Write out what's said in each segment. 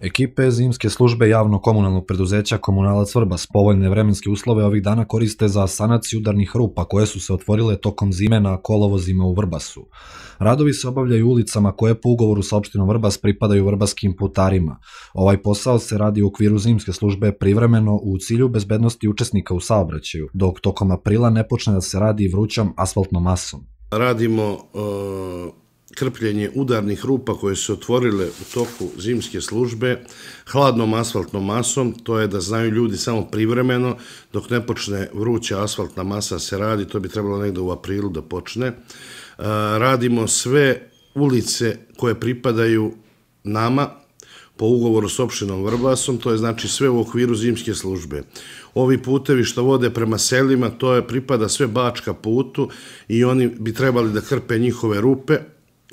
Ekipe Zimske službe javno-komunalnog preduzeća Komunala Cvrba s povoljne vremenske uslove ovih dana koriste za sanaciju udarnih rupa koje su se otvorile tokom zime na kolovozima u Vrbasu. Radovi se obavljaju ulicama koje po ugovoru sa opštinom Vrbas pripadaju vrbaskim putarima. Ovaj posao se radi u okviru Zimske službe privremeno u cilju bezbednosti učesnika u saobraćaju, dok tokom aprila ne počne da se radi vrućom asfaltnom masom. Radimo... Uh krpljenje udarnih rupa koje su otvorile u toku zimske službe hladnom asfaltnom masom, to je da znaju ljudi samo privremeno, dok ne počne vruća asfaltna masa se radi, to bi trebalo negde u aprilu da počne. E, radimo sve ulice koje pripadaju nama, po ugovoru s opštinom Vrbasom, to je znači sve u okviru zimske službe. Ovi putevi što vode prema selima, to je pripada sve bačka putu i oni bi trebali da krpe njihove rupe,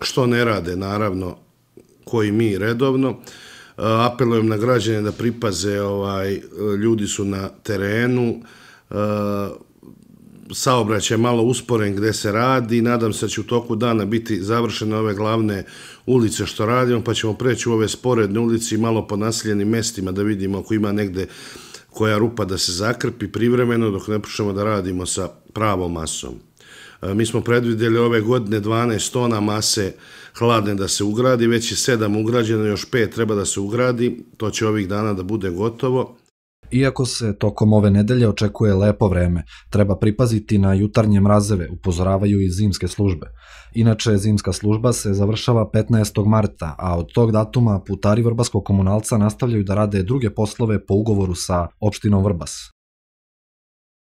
što ne rade, naravno, koji mi redovno. E, apelujem na građane da pripaze, ovaj, ljudi su na terenu, e, saobraćaj je malo usporen gde se radi, nadam se da će u toku dana biti završene ove glavne ulice što radimo, pa ćemo preći u ove sporedne ulici i malo po naseljenim mestima da vidimo ako ima negde koja rupa da se zakrpi privremeno dok ne počnemo da radimo sa pravom masom. E, mi smo predvidjeli ove godine 12 tona mase hladne da se ugradi, već je sedam ugrađeno, još pet treba da se ugradi, to će ovih dana da bude gotovo. Iako se tokom ove nedelje očekuje lepo vreme, treba pripaziti na jutarnje mrazeve, upozoravaju i zimske službe. Inače, zimska služba se završava 15. marta, a od tog datuma putari Vrbaskog komunalca nastavljaju da rade druge poslove po ugovoru sa opštinom Vrbas.